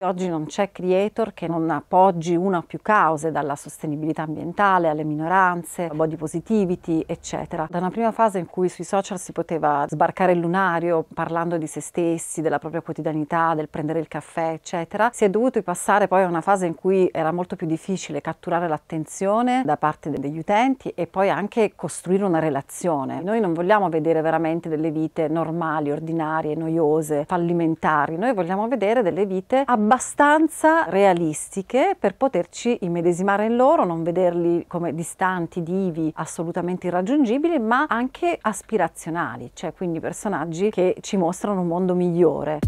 Oggi non c'è creator che non appoggi una o più cause, dalla sostenibilità ambientale alle minoranze, body positivity, eccetera. Da una prima fase in cui sui social si poteva sbarcare il lunario parlando di se stessi, della propria quotidianità, del prendere il caffè, eccetera, si è dovuto passare poi a una fase in cui era molto più difficile catturare l'attenzione da parte degli utenti e poi anche costruire una relazione. Noi non vogliamo vedere veramente delle vite normali, ordinarie, noiose, fallimentari, noi vogliamo vedere delle vite abbondanti abbastanza realistiche per poterci immedesimare in loro, non vederli come distanti, divi, assolutamente irraggiungibili, ma anche aspirazionali, cioè quindi personaggi che ci mostrano un mondo migliore.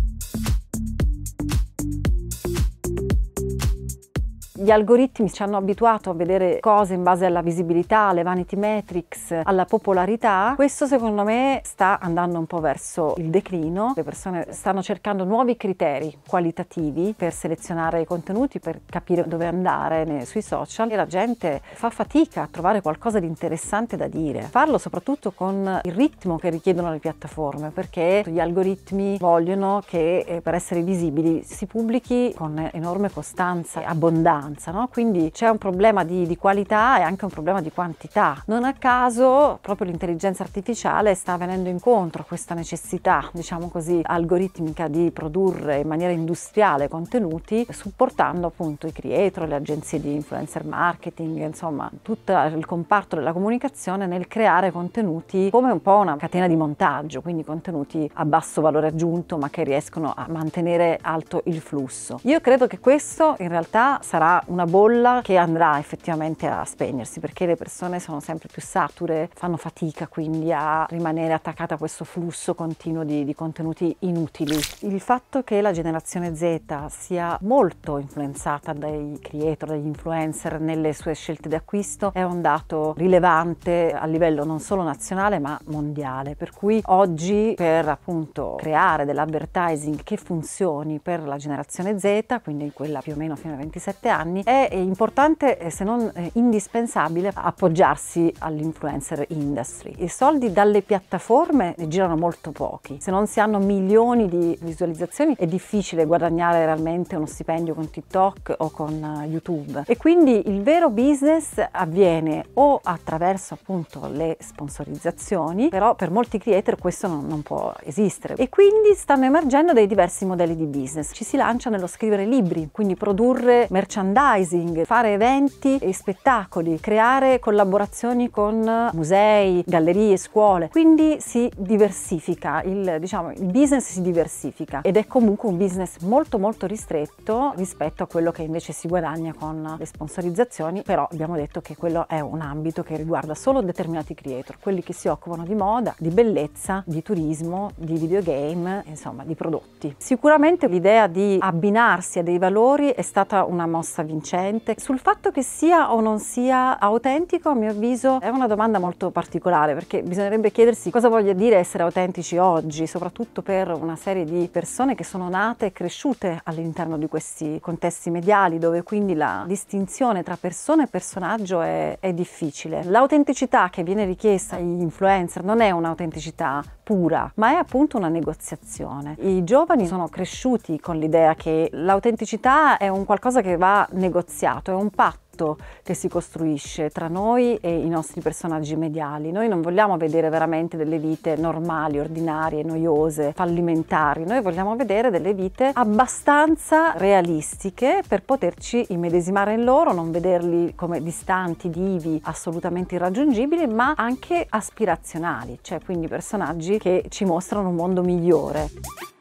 Gli algoritmi ci hanno abituato a vedere cose in base alla visibilità, alle vanity metrics, alla popolarità. Questo secondo me sta andando un po' verso il declino. Le persone stanno cercando nuovi criteri qualitativi per selezionare i contenuti, per capire dove andare sui social e la gente fa fatica a trovare qualcosa di interessante da dire. Farlo soprattutto con il ritmo che richiedono le piattaforme perché gli algoritmi vogliono che eh, per essere visibili si pubblichi con enorme costanza e abbondanza mancanza, no? quindi c'è un problema di, di qualità e anche un problema di quantità. Non a caso proprio l'intelligenza artificiale sta venendo incontro a questa necessità, diciamo così, algoritmica di produrre in maniera industriale contenuti, supportando appunto i creator, le agenzie di influencer marketing, insomma tutto il comparto della comunicazione nel creare contenuti come un po' una catena di montaggio, quindi contenuti a basso valore aggiunto ma che riescono a mantenere alto il flusso. Io credo che questo in realtà sarà una bolla che andrà effettivamente a spegnersi perché le persone sono sempre più sature, fanno fatica quindi a rimanere attaccate a questo flusso continuo di, di contenuti inutili. Il fatto che la generazione Z sia molto influenzata dai creator, dagli influencer nelle sue scelte di acquisto è un dato rilevante a livello non solo nazionale ma mondiale, per cui oggi per appunto creare dell'advertising che funzioni per la generazione Z, quindi quella più o meno fino ai 27 anni, anni, è eh, importante eh, se non eh, indispensabile appoggiarsi all'influencer industry. I soldi dalle piattaforme ne girano molto pochi, se non si hanno milioni di visualizzazioni è difficile guadagnare realmente uno stipendio con TikTok o con YouTube e quindi il vero business avviene o attraverso appunto le sponsorizzazioni, però per molti creator questo non, non può esistere e quindi stanno emergendo dei diversi modelli di business. Ci si lancia nello scrivere libri, quindi produrre merchandise merchandising, fare eventi e spettacoli, creare collaborazioni con musei, gallerie, scuole. Quindi si diversifica, il, diciamo, il business si diversifica ed è comunque un business molto molto ristretto rispetto a quello che invece si guadagna con le sponsorizzazioni, però abbiamo detto che quello è un ambito che riguarda solo determinati creator, quelli che si occupano di moda, di bellezza, di turismo, di videogame, insomma di prodotti. Sicuramente l'idea di abbinarsi a dei valori è stata una mossa vincente. Sul fatto che sia o non sia autentico, a mio avviso, è una domanda molto particolare perché bisognerebbe chiedersi cosa voglia dire essere autentici oggi, soprattutto per una serie di persone che sono nate e cresciute all'interno di questi contesti mediali dove quindi la distinzione tra persona e personaggio è, è difficile. L'autenticità che viene richiesta agli influencer non è un'autenticità pura, ma è appunto una negoziazione. I giovani sono cresciuti con l'idea che l'autenticità è un qualcosa che va negoziato, è un patto che si costruisce tra noi e i nostri personaggi mediali. Noi non vogliamo vedere veramente delle vite normali, ordinarie, noiose, fallimentari, noi vogliamo vedere delle vite abbastanza realistiche per poterci immedesimare in loro, non vederli come distanti, divi, assolutamente irraggiungibili, ma anche aspirazionali, cioè quindi personaggi che ci mostrano un mondo migliore.